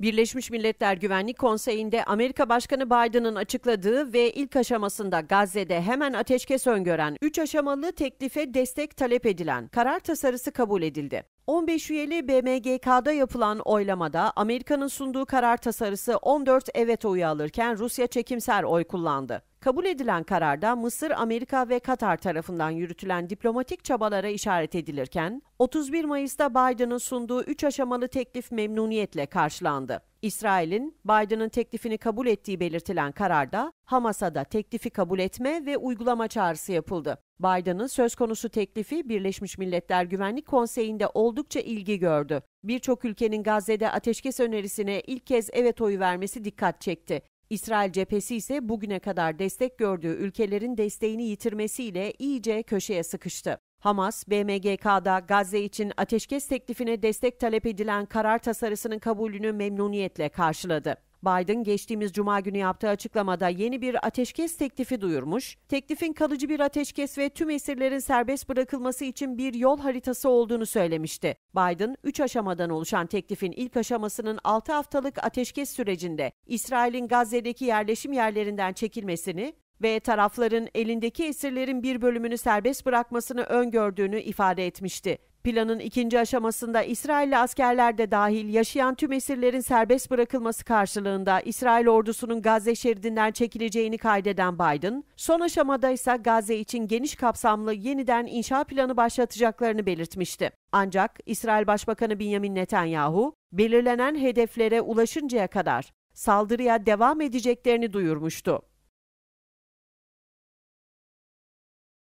Birleşmiş Milletler Güvenlik Konseyi'nde Amerika Başkanı Biden'ın açıkladığı ve ilk aşamasında Gazze'de hemen ateşkes öngören 3 aşamalı teklife destek talep edilen karar tasarısı kabul edildi. 15 üyeli BMGK'da yapılan oylamada Amerika'nın sunduğu karar tasarısı 14 evet oyu alırken Rusya çekimser oy kullandı. Kabul edilen kararda Mısır, Amerika ve Katar tarafından yürütülen diplomatik çabalara işaret edilirken, 31 Mayıs'ta Biden'ın sunduğu 3 aşamalı teklif memnuniyetle karşılandı. İsrail'in Biden'ın teklifini kabul ettiği belirtilen kararda Hamas'a da teklifi kabul etme ve uygulama çağrısı yapıldı. Biden'ın söz konusu teklifi Birleşmiş Milletler Güvenlik Konseyi'nde oldukça ilgi gördü. Birçok ülkenin Gazze'de ateşkes önerisine ilk kez evet oyu vermesi dikkat çekti. İsrail cephesi ise bugüne kadar destek gördüğü ülkelerin desteğini yitirmesiyle iyice köşeye sıkıştı. Hamas, BMGK'da Gazze için ateşkes teklifine destek talep edilen karar tasarısının kabulünü memnuniyetle karşıladı. Biden geçtiğimiz cuma günü yaptığı açıklamada yeni bir ateşkes teklifi duyurmuş. Teklifin kalıcı bir ateşkes ve tüm esirlerin serbest bırakılması için bir yol haritası olduğunu söylemişti. Biden, 3 aşamadan oluşan teklifin ilk aşamasının 6 haftalık ateşkes sürecinde İsrail'in Gazze'deki yerleşim yerlerinden çekilmesini, ve tarafların elindeki esirlerin bir bölümünü serbest bırakmasını öngördüğünü ifade etmişti. Planın ikinci aşamasında İsrailli askerler de dahil yaşayan tüm esirlerin serbest bırakılması karşılığında İsrail ordusunun Gazze şeridinden çekileceğini kaydeden Biden, son aşamada ise Gazze için geniş kapsamlı yeniden inşa planı başlatacaklarını belirtmişti. Ancak İsrail Başbakanı Benjamin Netanyahu, belirlenen hedeflere ulaşıncaya kadar saldırıya devam edeceklerini duyurmuştu.